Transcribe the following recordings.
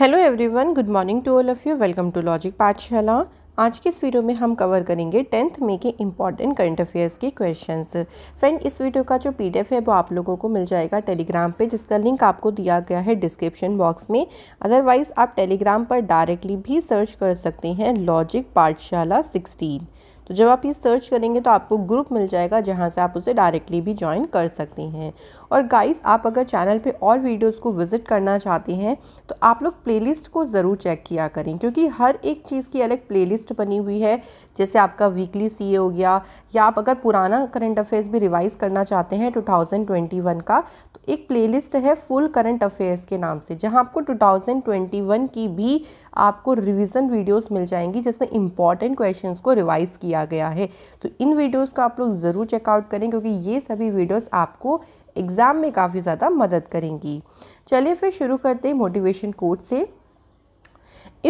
hello everyone good morning to all of you welcome to logic Pathshala आज की इस video में हम कवर करेंगे टेंथ में के इम्पॉर्टेंट करंट अफेयर्स के क्वेश्चंस फ्रेंड इस वीडियो का जो पीडीएफ है वो आप लोगों को मिल जाएगा टेलीग्राम पे जिसका लिंक आपको दिया गया है डिस्क्रिप्शन बॉक्स में अदरवाइज़ आप टेलीग्राम पर डायरेक्टली भी सर्च कर सकते हैं लॉजिक पाठशाला सिक्सटीन तो जब आप ये सर्च करेंगे तो आपको ग्रुप मिल जाएगा जहाँ से आप उसे डायरेक्टली भी ज्वाइन कर सकते हैं और गाइस आप अगर चैनल पे और वीडियोस को विज़िट करना चाहते हैं तो आप लोग प्लेलिस्ट को ज़रूर चेक किया करें क्योंकि हर एक चीज़ की अलग प्लेलिस्ट बनी हुई है जैसे आपका वीकली सी हो गया या आप अगर पुराना करंट अफेयर्स भी रिवाइज़ करना चाहते हैं टू तो का एक प्लेलिस्ट है फुल करंट अफेयर्स के नाम से जहां आपको 2021 की भी आपको रिवीजन वीडियोस मिल जाएंगी जिसमें इंपॉर्टेंट क्वेश्चंस को रिवाइज किया गया है तो इन वीडियोस को आप लोग ज़रूर चेकआउट करें क्योंकि ये सभी वीडियोस आपको एग्ज़ाम में काफ़ी ज़्यादा मदद करेंगी चलिए फिर शुरू करते हैं मोटिवेशन कोट से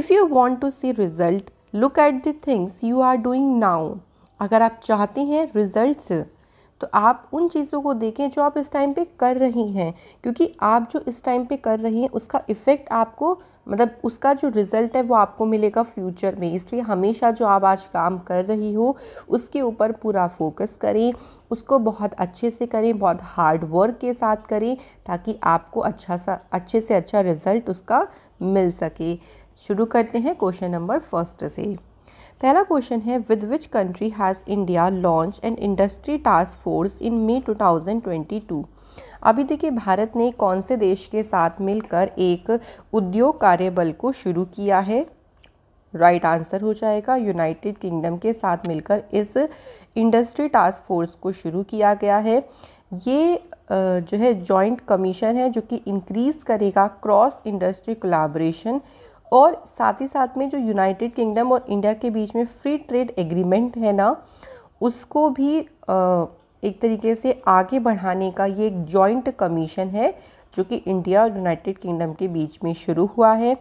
if you want to see result look at the things you are doing now अगर आप चाहते हैं रिजल्ट्स तो आप उन चीज़ों को देखें जो आप इस टाइम पे कर रही हैं क्योंकि आप जो इस टाइम पे कर रही हैं उसका इफ़ेक्ट आपको मतलब उसका जो रिज़ल्ट है वो आपको मिलेगा फ्यूचर में इसलिए हमेशा जो आप आज काम कर रही हो उसके ऊपर पूरा फोकस करें उसको बहुत अच्छे से करें बहुत हार्ड वर्क के साथ करें ताकि आपको अच्छा सा अच्छे से अच्छा रिज़ल्ट उसका मिल सके शुरू करते हैं क्वेश्चन नंबर फर्स्ट से पहला क्वेश्चन है with which country has India launch and industry task force in May 2022 अभी देखिए भारत ने कौन से देश के साथ मिलकर एक उद्योग कार्यबल को शुरू किया है राइट right आंसर हो जाएगा यूनाइटेड किंगडम के साथ मिलकर इस इंडस्ट्री टास्क फोर्स को शुरू किया गया है ये जो है जॉइंट कमीशन है जो कि इंक्रीज़ करेगा क्रॉस इंडस्ट्री कोलाब्रेशन और साथ ही साथ में जो यूनाइटेड किंगडम और इंडिया के बीच में फ्री ट्रेड एग्रीमेंट है ना उसको भी एक तरीके से आगे बढ़ाने का ये एक जॉइंट कमीशन है जो कि इंडिया और यूनाइटेड किंगडम के बीच में शुरू हुआ है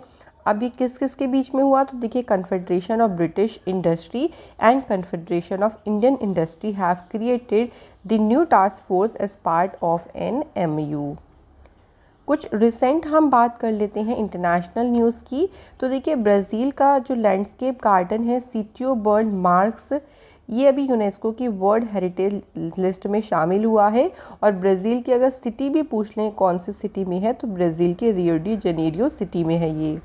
अब ये किस किस के बीच में हुआ तो देखिए Confederation of British Industry and Confederation of Indian Industry have created the new task force as part of an M U कुछ रिसेंट हम बात कर लेते हैं इंटरनेशनल न्यूज़ की तो देखिए ब्राज़ील का जो लैंडस्केप गार्डन है सीटियो बर्ल्ड मार्क्स ये अभी यूनेस्को की वर्ल्ड हेरिटेज लिस्ट में शामिल हुआ है और ब्राज़ील की अगर सिटी भी पूछ लें कौन सी सिटी में है तो ब्राज़ील के रियो डी जनेरियो सिटी में है ये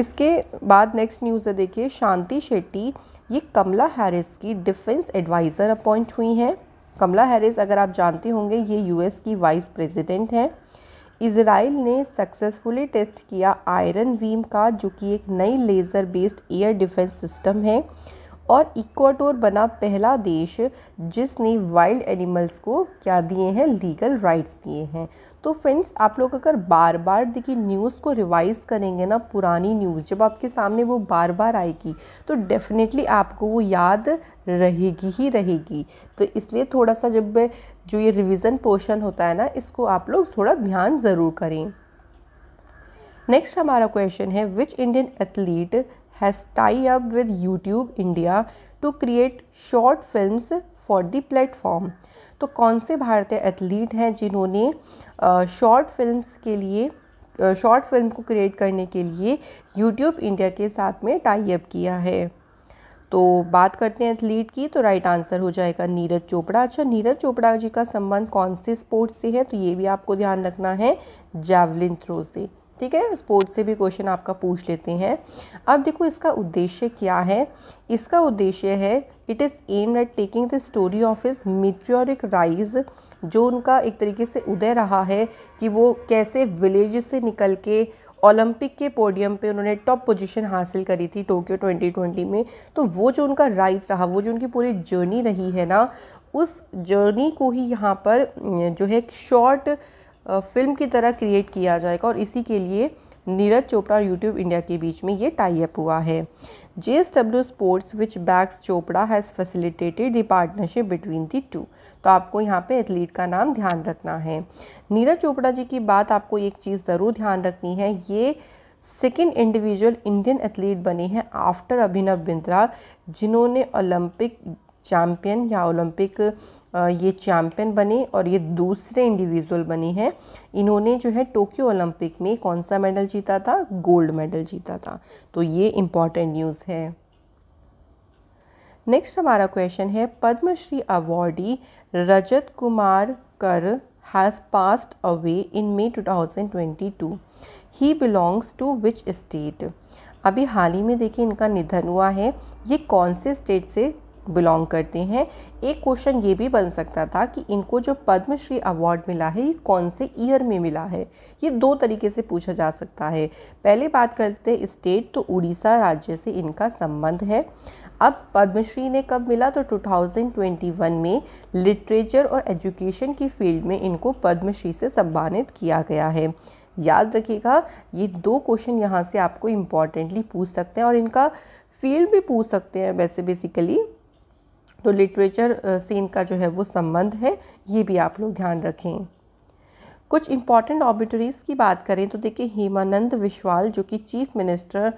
इसके बाद नेक्स्ट न्यूज़ है देखिए शांति शेट्टी ये कमला हैरिस की डिफेंस एडवाइज़र अपॉइंट हुई हैं कमला हैरिस अगर आप जानते होंगे ये यूएस की वाइस प्रेसिडेंट हैं इसराइल ने सक्सेसफुली टेस्ट किया आयरन वीम का जो कि एक नई laser based air defence system है और इक्वाटोर बना पहला देश जिसने वाइल्ड एनिमल्स को क्या दिए हैं लीगल राइट्स दिए हैं तो फ्रेंड्स आप लोग अगर बार बार देखिए न्यूज़ को रिवाइज़ करेंगे ना पुरानी न्यूज़ जब आपके सामने वो बार बार आएगी तो डेफिनेटली आपको वो याद रहेगी ही रहेगी तो इसलिए थोड़ा सा जब जो ये रिवीजन पोर्शन होता है ना इसको आप लोग थोड़ा ध्यान ज़रूर करें नेक्स्ट हमारा क्वेश्चन है which Indian athlete has tie up with YouTube India to create short film for the platform तो कौन से भारतीय एथलीट हैं जिन्होंने शॉर्ट फिल्म के लिए शॉर्ट फिल्म को क्रिएट करने के लिए यूट्यूब इंडिया के साथ में टाई अप किया है तो बात करते हैं एथलीट की तो राइट आंसर हो जाएगा नीरज चोपड़ा अच्छा नीरज चोपड़ा जी का संबंध कौन से स्पोर्ट्स से है तो ये भी आपको ध्यान रखना है जैवलिन थ्रो से ठीक है स्पोर्ट्स से भी क्वेश्चन आपका पूछ लेते हैं अब देखो इसका उद्देश्य क्या है इसका उद्देश्य है it is aim at taking the story of his meteoric rise जो उनका एक तरीके से उदय रहा है कि वो कैसे विलेज से निकल के ओलंपिक के पोडियम पे उन्होंने टॉप पोजीशन हासिल करी थी टोक्यो 2020 में तो वो जो उनका राइज रहा वो जो उनकी पूरी जर्नी रही है ना उस जर्नी को ही यहाँ पर जो है एक शॉर्ट फिल्म की तरह क्रिएट किया जाएगा और इसी के लिए नीरज चोपड़ा और यूट्यूब इंडिया के बीच में ये टाई अप हुआ है JSW Sports which backs Chopra has facilitated the partnership between the two तो आपको यहाँ पे एथलीट का नाम ध्यान रखना है नीरज चोपड़ा जी की बात आपको एक चीज़ ज़रूर ध्यान रखनी है ये सेकेंड इंडिविजुअल इंडियन एथलीट बने हैं आफ्टर अभिनव बिंद्रा जिन्होंने ओलंपिक चैम्पियन या ओलंपिक ये चैम्पियन बने और ये दूसरे इंडिविजुअल बने हैं इन्होंने जो है टोक्यो ओलंपिक में कौन सा मेडल जीता था गोल्ड मेडल जीता था तो ये इम्पॉर्टेंट न्यूज़ है नेक्स्ट हमारा क्वेश्चन है Padmashri awardee Rajat Kumar Kar has passed away in May 2022 he belongs to which state अभी हाल ही में देखिए इनका निधन हुआ है ये कौन से स्टेट से बिलोंग करते हैं एक क्वेश्चन ये भी बन सकता था कि इनको जो पद्मश्री अवार्ड मिला है ये कौन से ईयर में मिला है ये दो तरीके से पूछा जा सकता है पहले बात करते हैं स्टेट तो उड़ीसा राज्य से इनका संबंध है अब पद्मश्री ने कब मिला तो 2021 में लिटरेचर और एजुकेशन की फील्ड में इनको पद्मश्री से सम्मानित किया गया है याद रखिएगा ये दो क्वेश्चन यहाँ से आपको इम्पॉर्टेंटली पूछ सकते हैं और इनका फील्ड भी पूछ सकते हैं वैसे बेसिकली तो लिटरेचर सीन का जो है वो संबंध है ये भी आप लोग ध्यान रखें कुछ इम्पॉर्टेंट ऑबिटरीज़ की बात करें तो देखिए हेमानंद विश्वाल जो कि चीफ मिनिस्टर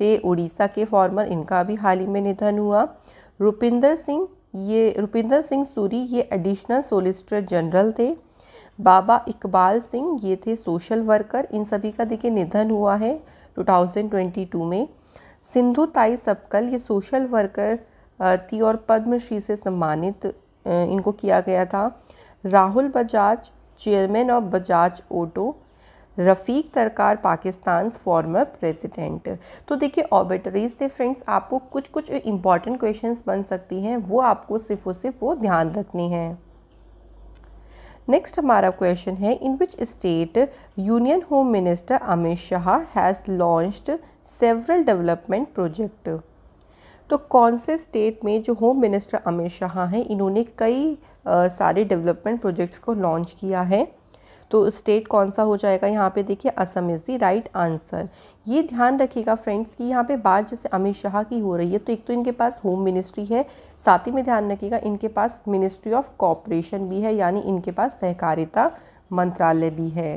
थे उड़ीसा के फॉर्मर इनका भी हाल ही में निधन हुआ रुपिंदर सिंह ये रुपिंदर सिंह सूरी ये एडिशनल सोलिसिटर जनरल थे बाबा इकबाल सिंह ये थे सोशल वर्कर इन सभी का देखिए निधन हुआ है 2022 में सिंधु ताई सबकल ये सोशल वर्कर थी और पद्मश्री से सम्मानित इनको किया गया था Rahul Bajaj chairman of Bajaj auto Rafiq Tarar Pakistan former president तो देखिए ऑबिटरीज से फ्रेंड्स आपको कुछ कुछ इंपॉर्टेंट क्वेश्चंस बन सकती हैं वो आपको सिर्फ और सिर्फ वो ध्यान रखनी है नेक्स्ट हमारा क्वेश्चन है in which state union home minister Amit Shah has launched several development project तो कौन से स्टेट में जो होम मिनिस्टर अमित शाह हैं इन्होंने कई आ, सारे डेवलपमेंट प्रोजेक्ट्स को लॉन्च किया है तो स्टेट कौन सा हो जाएगा यहाँ पे देखिए Assam is the right answer ये ध्यान रखिएगा फ्रेंड्स कि यहाँ पे बात जैसे अमित शाह की हो रही है तो एक तो इनके पास होम मिनिस्ट्री है साथ ही में ध्यान रखिएगा इनके पास मिनिस्ट्री ऑफ कॉपरेशन भी है यानी इनके पास सहकारिता मंत्रालय भी है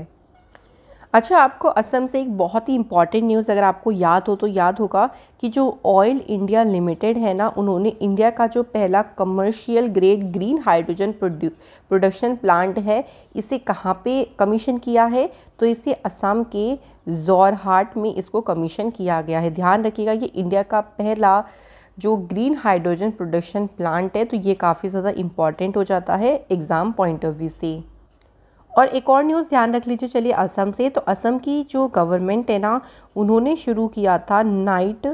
अच्छा आपको असम से एक बहुत ही इम्पॉर्टेंट न्यूज़ अगर आपको याद हो तो याद होगा कि जो ऑयल इंडिया लिमिटेड है ना उन्होंने इंडिया का जो पहला commercial grade green hydrogen production plant है इसे कहाँ पे कमीशन किया है तो इसे असम के जोरहाट में इसको कमीशन किया गया है ध्यान रखिएगा ये इंडिया का पहला जो ग्रीन हाइड्रोजन प्रोडक्शन प्लांट है तो ये काफ़ी ज़्यादा इम्पॉर्टेंट हो जाता है एग्ज़ाम पॉइंट ऑफ व्यू से और एक और न्यूज़ ध्यान रख लीजिए चलिए असम से तो असम की जो गवर्नमेंट है ना उन्होंने शुरू किया था नाइट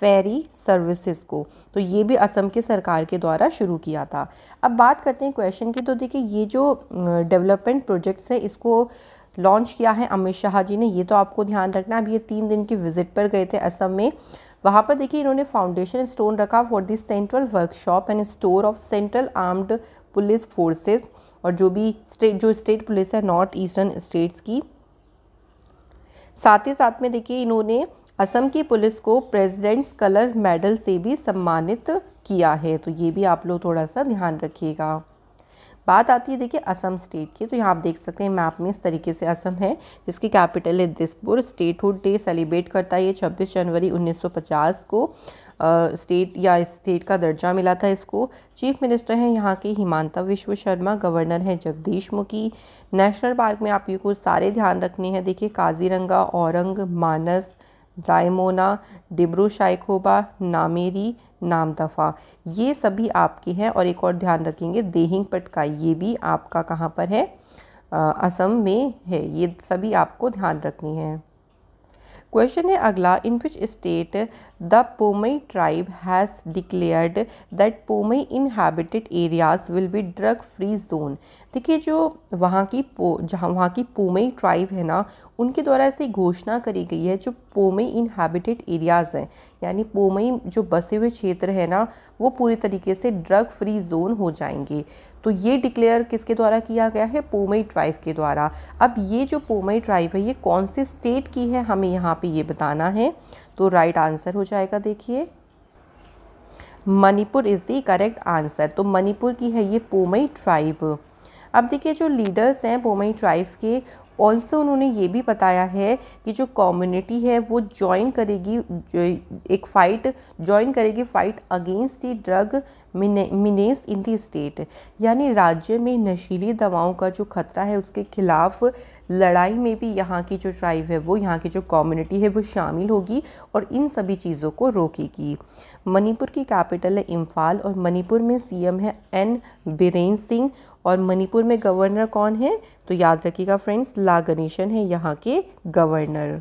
फेरी सर्विसेज को तो ये भी असम के सरकार के द्वारा शुरू किया था अब बात करते हैं क्वेश्चन की तो देखिए ये जो डेवलपमेंट प्रोजेक्ट्स हैं इसको लॉन्च किया है अमित शाह जी ने ये तो आपको ध्यान रखना अब ये तीन दिन की विजिट पर गए थे असम में वहाँ पर देखिए इन्होंने फाउंडेशन स्टोन रखा for the central workshop and store of central armed police forces और जो भी स्टेट जो स्टेट पुलिस है नॉर्थ ईस्टर्न स्टेट्स की साथ ही साथ में देखिए इन्होंने असम की पुलिस को प्रेसिडेंट्स कलर मेडल से भी सम्मानित किया है तो ये भी आप लोग थोड़ा सा ध्यान रखिएगा बात आती है देखिए असम स्टेट की तो यहाँ आप देख सकते हैं मैप में इस तरीके से असम है जिसकी कैपिटल है दिसपुर स्टेटहुड डे सेलिब्रेट करता है ये छब्बीस जनवरी 1950 को स्टेट या स्टेट का दर्जा मिला था इसको चीफ मिनिस्टर हैं यहाँ के हिमांता विश्व शर्मा गवर्नर हैं जगदीश मुखी नेशनल पार्क में आप ये कुछ सारे ध्यान रखने हैं देखिए काजीरंगा औरंग मानस रायमोना डिब्रू शाइखोबा नामेरी नाम दफ़ा ये सभी आपके हैं और एक और ध्यान रखेंगे देहिंग पटका ये भी आपका कहाँ पर है आ, असम में है ये सभी आपको ध्यान रखनी है क्वेश्चन है अगला in which state the Poumai tribe has declared that Poumai inhabited areas will be drug free zone देखिए जो वहाँ की पो जहाँ वहाँ की पोमई ट्राइब है ना उनके द्वारा ऐसी घोषणा करी गई है जो पोमई इनहेबिटेड एरियाज़ हैं यानी पोमई जो बसे हुए क्षेत्र है ना वो पूरी तरीके से ड्रग फ्री जोन हो जाएंगे तो ये डिक्लेयर किसके द्वारा किया गया है पोमई ट्राइव के द्वारा अब ये जो पोमई ट्राइब है ये कौन से स्टेट की है हमें यहाँ पर ये बताना है तो राइट आंसर हो जाएगा देखिए Manipur is the correct answer तो मणिपुर की है ये पोमई ट्राइब अब देखिए जो लीडर्स हैं पोमई ट्राइब के ऑल्सो उन्होंने ये भी बताया है कि जो कम्युनिटी है वो ज्वाइन करेगी एक फ़ाइट ज्वाइन करेगी fight against the drug menace in the state यानी राज्य में नशीली दवाओं का जो खतरा है उसके खिलाफ लड़ाई में भी यहाँ की जो ट्राइब है वो यहाँ की जो कम्युनिटी है वो शामिल होगी और इन सभी चीज़ों को रोकेगी मणिपुर की कैपिटल है इम्फाल और मणिपुर में सीएम है एन बीरेन सिंह और मणिपुर में गवर्नर कौन है तो याद रखिएगा फ्रेंड्स ला गणेशन है यहाँ के गवर्नर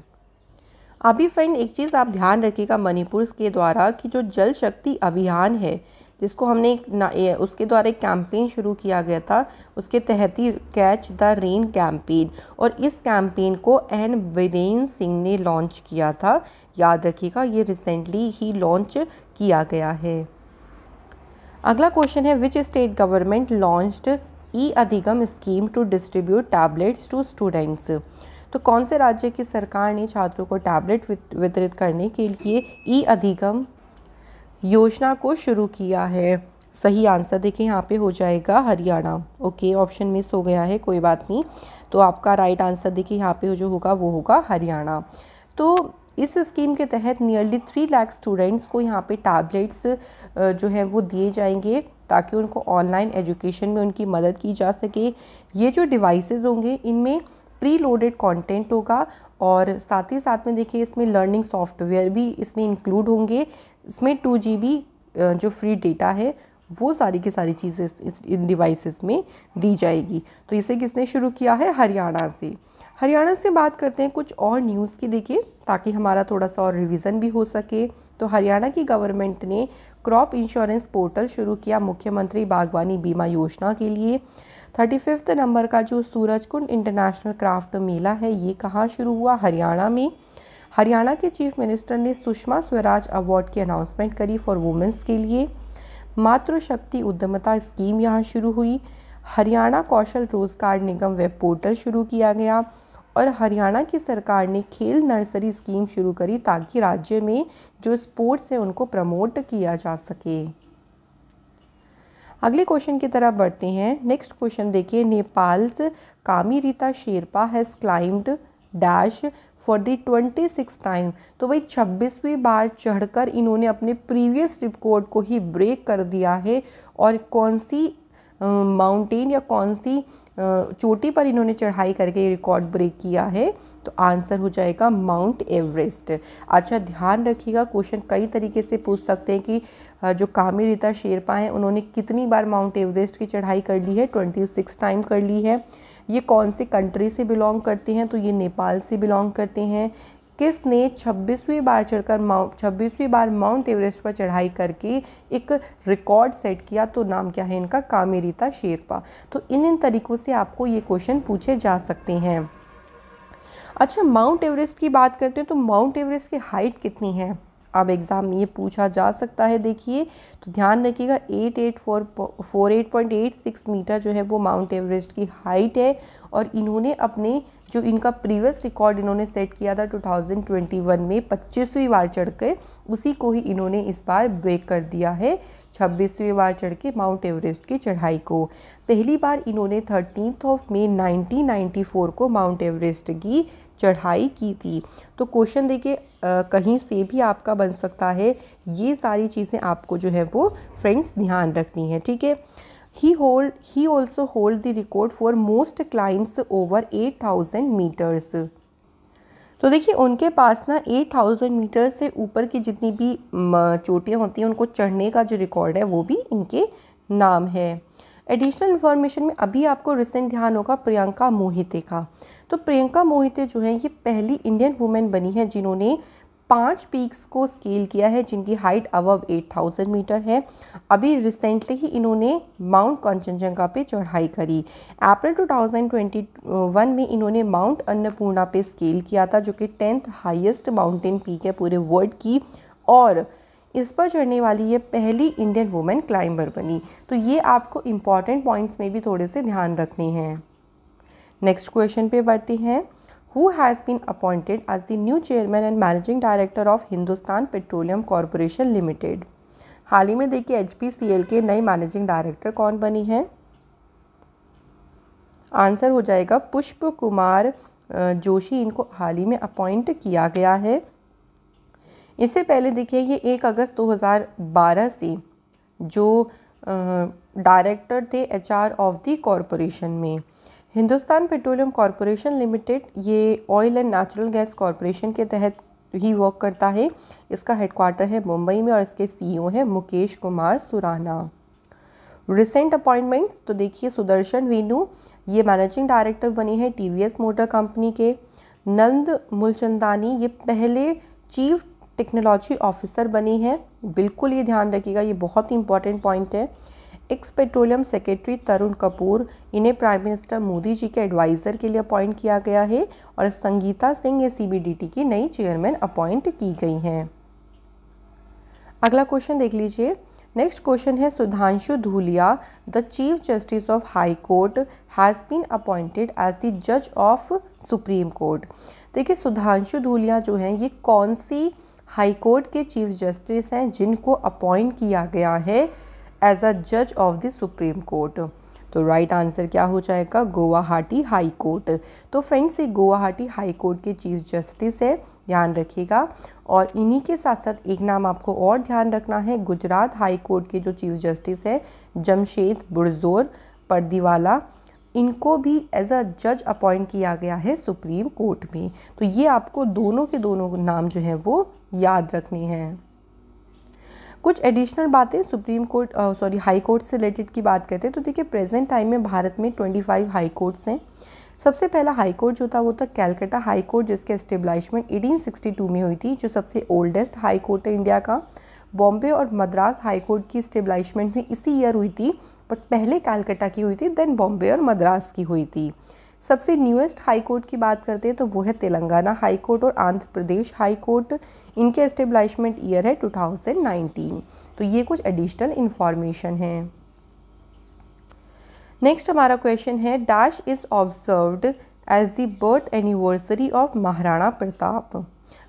अभी फ्रेंड एक चीज़ आप ध्यान रखिएगा मणिपुर के द्वारा कि जो जल शक्ति अभियान है जिसको हमने एक उसके द्वारा एक कैंपेन शुरू किया गया था उसके तहत ही कैच द रेन कैंपेन और इस कैंपेन को एन बीरेन सिंह ने लॉन्च किया था याद रखिएगा ये रिसेंटली ही लॉन्च किया गया है अगला क्वेश्चन है which state government launched E Adhigam scheme to distribute tablets to students तो कौन से राज्य की सरकार ने छात्रों को टैबलेट वितरित करने के लिए ई अधिगम योजना को शुरू किया है सही आंसर देखिए यहाँ पे हो जाएगा हरियाणा ओके ऑप्शन मिस हो गया है कोई बात नहीं तो आपका राइट आंसर देखिए यहाँ पे जो होगा वो होगा हरियाणा तो इस स्कीम के तहत नियरली थ्री लाख स्टूडेंट्स को यहाँ पे टैबलेट्स जो हैं वो दिए जाएंगे ताकि उनको ऑनलाइन एजुकेशन में उनकी मदद की जा सके ये जो डिवाइसेस होंगे इनमें प्री लोडेड कॉन्टेंट होगा और साथ ही साथ में देखिए इसमें लर्निंग सॉफ्टवेयर भी इसमें इंक्लूड होंगे इसमें टू जी जो फ्री डेटा है वो सारी की सारी चीज़ें इन डिवाइसेस में दी जाएगी तो इसे किसने शुरू किया है हरियाणा से हरियाणा से बात करते हैं कुछ और न्यूज़ की देखिए ताकि हमारा थोड़ा सा और रिवीजन भी हो सके तो हरियाणा की गवर्नमेंट ने क्रॉप इंश्योरेंस पोर्टल शुरू किया मुख्यमंत्री बागवानी बीमा योजना के लिए थर्टी फिफ्थ नंबर का जो सूरजकुंड इंटरनेशनल क्राफ्ट मेला है ये कहाँ शुरू हुआ हरियाणा में हरियाणा के चीफ मिनिस्टर ने सुषमा स्वराज अवार्ड की अनाउंसमेंट करी फॉर वुमेंस के लिए मातृशक्ति उद्यमता स्कीम यहाँ शुरू हुई हरियाणा कौशल रोजगार निगम वेब पोर्टल शुरू किया गया और हरियाणा की सरकार ने खेल नर्सरी स्कीम शुरू करी ताकि राज्य में जो स्पोर्ट्स हैं उनको प्रमोट किया जा सके अगले क्वेश्चन की तरफ बढ़ते हैं नेक्स्ट क्वेश्चन देखिए Nepal's Rita Sherpa has climbed dash for the twenty six time तो वही छब्बीसवीं बार चढ़कर इन्होंने अपने प्रीवियस रिकॉर्ड को ही ब्रेक कर दिया है और कौन सी माउंटेन या कौन सी चोटी पर इन्होंने चढ़ाई करके रिकॉर्ड ब्रेक किया है तो आंसर हो जाएगा माउंट एवरेस्ट अच्छा ध्यान रखिएगा क्वेश्चन कई तरीके से पूछ सकते हैं कि जो कामी रीता शेरपा हैं उन्होंने कितनी बार माउंट एवरेस्ट की चढ़ाई कर ली है ट्वेंटी सिक्स टाइम कर ली है ये कौन से कंट्री से बिलोंग करते हैं तो ये नेपाल से बिलोंग करते हैं किसने 26वीं बार चढ़कर माउंट छब्बीसवीं बार माउंट एवरेस्ट पर चढ़ाई करके एक रिकॉर्ड सेट किया तो नाम क्या है इनका कामेरीता शेरपा तो इन इन तरीक़ों से आपको ये क्वेश्चन पूछे जा सकते हैं अच्छा माउंट एवरेस्ट की बात करते हैं तो माउंट एवरेस्ट की हाइट कितनी है अब एग्ज़ाम में ये पूछा जा सकता है देखिए तो ध्यान रखिएगा eight eight four four eight point eight six metre जो है वो माउंट एवरेस्ट की हाइट है और इन्होंने अपने जो इनका प्रीवियस रिकॉर्ड इन्होंने सेट किया था 2021 में पच्चीसवीं बार चढ़ कर उसी को ही इन्होंने इस बार ब्रेक कर दिया है छब्बीसवीं बार चढ़ के माउंट एवरेस्ट की चढ़ाई को पहली बार इन्होंने थर्टीन ऑफ नाइन्टी 1994 को माउंट एवरेस्ट की चढ़ाई की थी तो क्वेश्चन देखिए कहीं से भी आपका बन सकता है ये सारी चीज़ें आपको जो है वो फ्रेंड्स ध्यान रखनी है ठीक है he hold he also hold the record for most climbs over eight thousand metres तो देखिए उनके पास ना एट थाउजेंड मीटर से ऊपर की जितनी भी चोटियाँ होती हैं उनको चढ़ने का जो रिकॉर्ड है वो भी इनके नाम है एडिशनल इन्फॉर्मेशन में अभी आपको रिसेंट ध्यान होगा प्रियंका मोहिते का तो प्रियंका मोहिते जो है ये पहली इंडियन वुमेन बनी है जिन्होंने पांच पीक्स को स्केल किया है जिनकी हाइट अबव 8000 मीटर है अभी रिसेंटली ही इन्होंने माउंट कंचनजंगा पे चढ़ाई करी अप्रैल 2021 में इन्होंने माउंट अन्नपूर्णा पे स्केल किया था जो कि टेंथ हाईएस्ट माउंटेन पीक है पूरे वर्ल्ड की और इस पर चढ़ने वाली ये पहली इंडियन वुमेन क्लाइंबर बनी तो ये आपको इम्पॉर्टेंट पॉइंट्स में भी थोड़े से ध्यान रखने हैं नेक्स्ट क्वेश्चन पे बढ़ते हैं who has been appointed as the new chairman and managing director of Hindustan Petroleum Corporation Limited हाल ही में देखिए एच के नए मैनेजिंग डायरेक्टर कौन बनी है आंसर हो जाएगा पुष्प कुमार जोशी इनको हाल ही में अपॉइंट किया गया है इससे पहले देखिए ये एक अगस्त 2012 से जो डायरेक्टर थे एचआर ऑफ दी कॉरपोरेशन में हिंदुस्तान पेट्रोलियम कॉरपोरेशन लिमिटेड ये Oil and Natural Gas Corporation के तहत ही वर्क करता है इसका हेडक्वार्टर है मुंबई में और इसके सीईओ हैं मुकेश कुमार सुराना रिसेंट अपॉइंटमेंट्स तो देखिए सुदर्शन वेणु ये मैनेजिंग डायरेक्टर बने हैं टीवीएस मोटर कंपनी के नंद मूलचंदानी ये पहले चीफ टेक्नोलॉजी ऑफिसर बनी है बिल्कुल ये ध्यान रखिएगा ये बहुत ही इंपॉर्टेंट पॉइंट है ex petroleum secretary Tarun Kapoor इन्हें प्राइम मिनिस्टर मोदी जी के एडवाइज़र के लिए अपॉइंट किया गया है और संगीता सिंह ये सी की नई चेयरमैन अपॉइंट की गई हैं अगला क्वेश्चन देख लीजिए नेक्स्ट क्वेश्चन है Sudhanshu Dhulia the chief justice of high court has been appointed as the जज ऑफ सुप्रीम कोर्ट देखिए सुधांशु धूलिया जो हैं ये कौन सी हाई कोर्ट के चीफ जस्टिस हैं जिनको अपॉइंट किया गया है एज अ जज ऑफ द सुप्रीम कोर्ट तो राइट आंसर क्या हो जाएगा गुवाहाटी हाई कोर्ट तो फ्रेंड्स ये गुवाहाटी हाई कोर्ट के चीफ जस्टिस है ध्यान रखिएगा और इन्हीं के साथ साथ एक नाम आपको और ध्यान रखना है गुजरात हाई कोर्ट के जो चीफ जस्टिस है जमशेद बुरजोर पर्दीवाला इनको भी एज अ जज अपॉइंट किया गया है सुप्रीम कोर्ट में तो ये आपको दोनों के दोनों नाम जो है वो याद रखने हैं कुछ एडिशनल बातें supreme court sorry high court से रिलेटेड की बात करते हैं तो देखिए प्रेजेंट टाइम में भारत में 25 हाई कोर्ट्स हैं सबसे पहला हाई कोर्ट जो था वो था कैलकाटा हाई कोर्ट जिसके एस्टेब्लिशमेंट 1862 में हुई थी जो सबसे ओल्डेस्ट हाई कोर्ट है इंडिया का बॉम्बे और मद्रास हाईकोर्ट की स्टेब्लाइशमेंट में इसी ईयर हुई थी बट पहले कैलकटा की हुई थी देन बॉम्बे और मद्रास की हुई थी सबसे न्यूएस्ट हाई कोर्ट की बात करते हैं तो वो है तेलंगाना हाई कोर्ट और आंध्र प्रदेश हाई कोर्ट इनके एस्टेब्लाइशमेंट ईयर है 2019 तो ये कुछ एडिशनल इन्फॉर्मेशन है नेक्स्ट हमारा क्वेश्चन है dash is observed as the birth anniversary of Maharana Pratap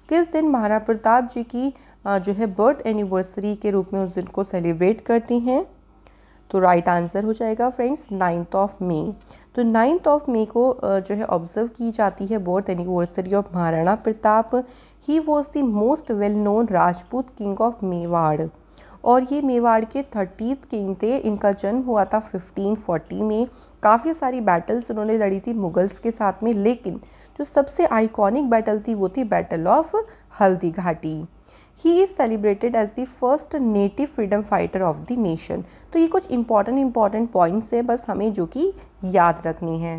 किस दिन महाराणा प्रताप जी की जो है बर्थ एनिवर्सरी के रूप में उस दिन को सेलिब्रेट करती हैं तो राइट आंसर हो जाएगा फ्रेंड्स नाइन्थ ऑफ मे तो नाइन्थ ऑफ मे को जो है ऑब्जर्व की जाती है birth anniversary of Maharana Pratap he was the most well known Rajput king of Mewar और ये मेवाड़ के थर्टीथ किंग थे इनका जन्म हुआ था 1540 में काफ़ी सारी बैटल्स उन्होंने लड़ी थी मुगल्स के साथ में लेकिन जो सबसे आइकॉनिक बैटल थी वो थी battle of Haldi Ghati he is celebrated as the first native freedom fighter of the nation तो ये कुछ इंपॉर्टेंट इंपॉर्टेंट पॉइंट्स हैं बस हमें जो कि याद रखनी है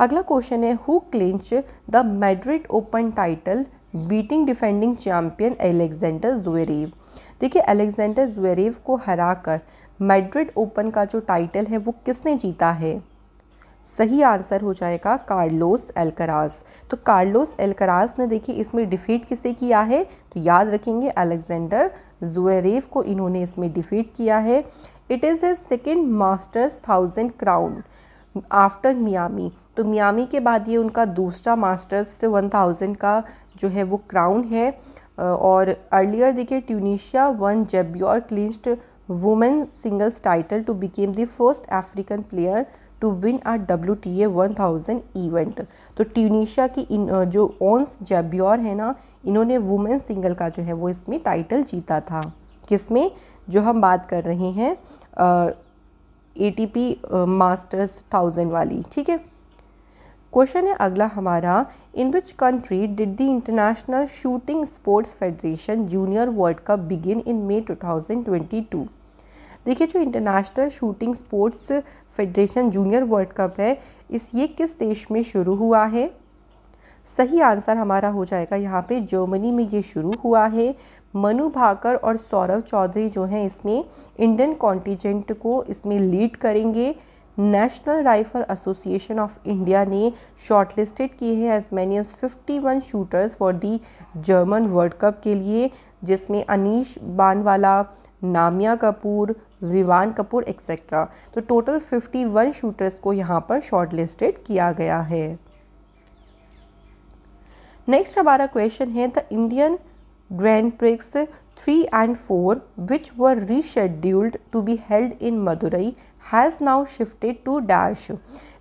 अगला क्वेश्चन है who clinch the Madrid Open title beating defending champion Alexander Zverev देखिए अलेक्जेंडर जुएरेव को हराकर मैड्रिड ओपन का जो टाइटल है वो किसने जीता है सही आंसर हो जाएगा कार्लोस एल्कराज तो कार्लोस एल्कराज ने देखिए इसमें डिफीट किसे किया है तो याद रखेंगे अलेक्जेंडर जुएरेव को इन्होंने इसमें डिफीट किया है it is a second Masters thousand crown after Miami तो मियामी के बाद ये उनका दूसरा मास्टर्स वन थाउजेंड का जो है वो क्राउन है और अर्लियर देखिए Tunisia won Jabeur clinched women singles title to became the first African player to win R W T A one thousand event तो ट्यूनिशिया की इन, जो ओन्स जेब्योर है ना इन्होंने वुमेन सिंगल का जो है वो इसमें टाइटल जीता था किसमें जो हम बात कर रहे हैं A T P Masters thousand वाली ठीक है क्वेश्चन है अगला हमारा in which country did the international shooting sports federation junior world cup begin in May 2022 देखिए जो international shooting sports federation junior world cup है इस ये किस देश में शुरू हुआ है सही आंसर हमारा हो जाएगा यहाँ पे जर्मनी में ये शुरू हुआ है मनु भाकर और सौरव चौधरी जो हैं इसमें इंडियन कॉन्टीजेंट को इसमें लीड करेंगे national rifle association of India ने शॉर्टलिस्टेड किए हैं as many as fifty one shooters for the German world cup के लिए जिसमें अनीश बानवाला नामिया कपूर विवान कपूर एक्सेट्रा तो टोटल 51 शूटर्स को यहाँ पर शॉर्टलिस्टेड किया गया है नेक्स्ट हमारा क्वेश्चन है the Indian grand prix three and four which were rescheduled to be held in Madurai has now shifted to dash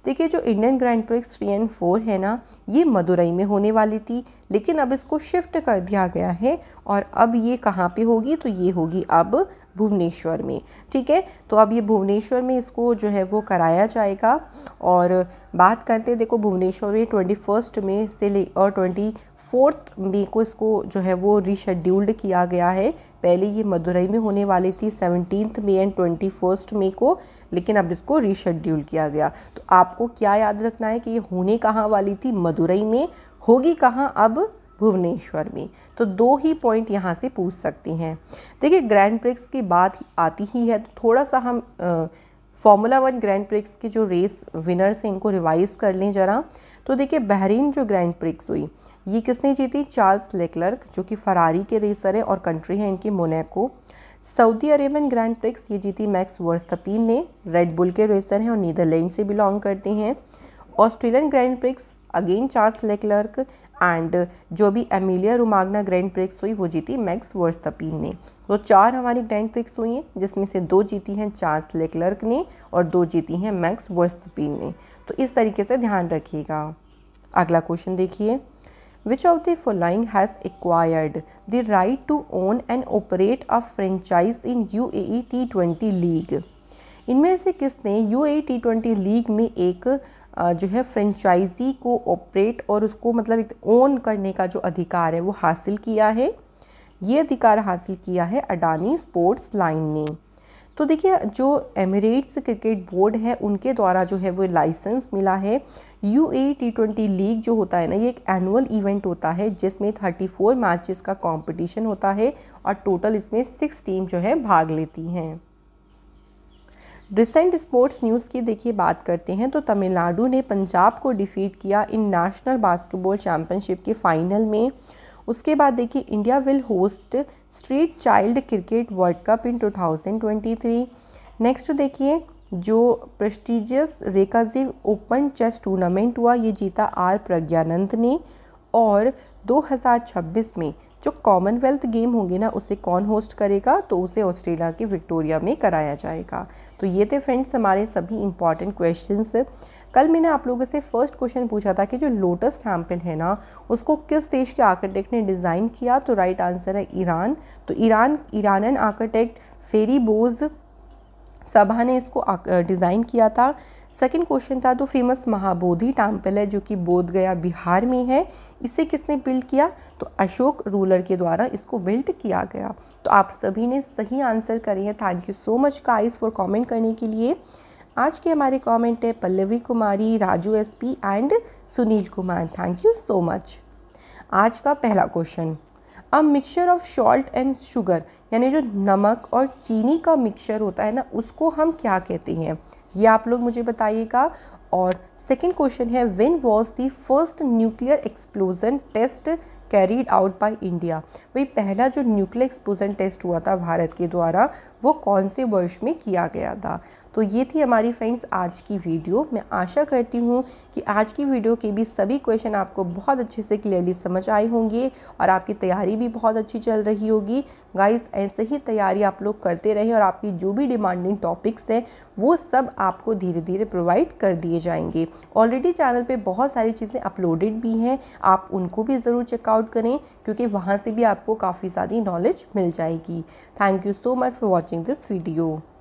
देखिए जो Indian grand prix three and four है ना ये मदुरई में होने वाली थी लेकिन अब इसको शिफ्ट कर दिया गया है और अब ये कहाँ पे होगी तो ये होगी अब भुवनेश्वर में ठीक है तो अब ये भुवनेश्वर में इसको जो है वो कराया जाएगा और बात करते हैं देखो भुवनेश्वर में ट्वेंटी फर्स्ट में से ले और ट्वेंटी फोर्थ मे को इसको जो है वो रिशेड्यूल्ड किया गया है पहले ये मदुरई में होने वाली थी seventeen May and twenty first May को लेकिन अब इसको रिशेड्यूल किया गया तो आपको क्या याद रखना है कि ये होने कहाँ वाली थी मदुरई में होगी कहाँ अब भुवनेश्वर में तो दो ही पॉइंट यहाँ से पूछ सकती हैं देखिए ग्रैंड प्रिक्स की बात आती ही है तो थोड़ा सा हम फॉर्मूला वन ग्रैंड प्रिक्स के जो रेस विनर्स हैं इनको रिवाइज़ कर लें ज़रा तो देखिए बहरीन जो ग्रैंड प्रिक्स हुई ये किसने जीती चार्ल्स लेकलर्क जो कि फरारी के रेसर हैं और कंट्री है इनकी Monaco Saudi Arabian grand prix ये जीती मैक्स वर्स्तपीन ने रेड बुल के रेसर हैं और नीदरलैंड से बिलोंग करती हैं Australian grand prix again Charles Leclerc and जो भी एमिलिया रोमागना ग्रैंड प्रिक्स हुई वो जीती मैक्स वर्स्तपिन ने तो चार हमारी ग्रैंड प्रिक्स हुई हैं जिसमें से दो जीती हैं चार्ल्स लेकलर्क ने और दो जीती हैं मैक्स वर्स्तपिन ने तो इस तरीके से ध्यान रखिएगा अगला क्वेश्चन देखिए which has the the right to own and to a franchise in U A E T twenty league इनमें से किसने टी ट्वेंटी लीग में एक जो है फ्रेंचाइजी को ऑपरेट और उसको मतलब ओन करने का जो अधिकार है वो हासिल किया है ये अधिकार हासिल किया है अडानी स्पोर्ट्स लाइन ने तो देखिए जो एमिरेट्स क्रिकेट बोर्ड है उनके द्वारा जो है वो लाइसेंस मिला है U A T twenty league जो होता है ना ये एक एनुअल इवेंट होता है जिसमें थर्टी फोर मैचेस का कंपटीशन होता है और टोटल इसमें सिक्स टीम जो है भाग लेती हैं रिसेंट स्पोर्ट्स न्यूज़ की देखिए बात करते हैं तो तमिलनाडु ने पंजाब को डिफ़ीट किया इन नेशनल बास्केटबॉल चैम्पियनशिप के फाइनल में उसके बाद देखिए India will host street child cricket world cup in 2023 next देखिए जो prestigious Reykjavik Open chess tournament हुआ ये जीता आर प्रज्ञानंद ने और 2026 में जो कॉमनवेल्थ गेम होंगे ना उसे कौन होस्ट करेगा तो उसे ऑस्ट्रेलिया के विक्टोरिया में कराया जाएगा तो ये थे फ्रेंड्स हमारे सभी इंपॉर्टेंट क्वेश्चन कल मैंने आप लोगों से फर्स्ट क्वेश्चन पूछा था कि जो लोटस टेम्पल है ना उसको किस देश के आर्किटेक्ट ने डिज़ाइन किया तो राइट आंसर है ईरान तो Iran Iranian architect Fariborz Sahba ने इसको डिज़ाइन किया था सेकंड क्वेश्चन था तो फेमस महाबोधि टेम्पल है जो कि बोध गया बिहार में है इसे किसने बिल्ड किया तो अशोक रूलर के द्वारा इसको बिल्ड किया गया तो आप सभी ने सही आंसर करे हैं thank you so much guys for comment करने के लिए आज के हमारे कमेंट है Pallavi Kumari Raju S and Sunil Kumar thank you so much आज का पहला question a mixture of salt and sugar यानी जो नमक और चीनी का मिक्सचर होता है ना उसको हम क्या कहते हैं ये आप लोग मुझे बताइएगा और सेकंड क्वेश्चन है when was the first nuclear explosion test carried out by India भाई पहला जो न्यूक्लियर एक्सप्लोजन टेस्ट हुआ था भारत के द्वारा वो कौन से वर्ष में किया गया था तो ये थी हमारी फ्रेंड्स आज की वीडियो मैं आशा करती हूँ कि आज की वीडियो के भी सभी क्वेश्चन आपको बहुत अच्छे से क्लियरली समझ आए होंगे और आपकी तैयारी भी बहुत अच्छी चल रही होगी गाइस ऐसे ही तैयारी आप लोग करते रहें और आपकी जो भी डिमांडिंग टॉपिक्स हैं वो सब आपको धीरे धीरे प्रोवाइड कर दिए जाएंगे ऑलरेडी चैनल पर बहुत सारी चीज़ें अपलोडेड भी हैं आप उनको भी ज़रूर चेकआउट करें क्योंकि वहाँ से भी आपको काफ़ी सारी नॉलेज मिल जाएगी thank you so much for watching this video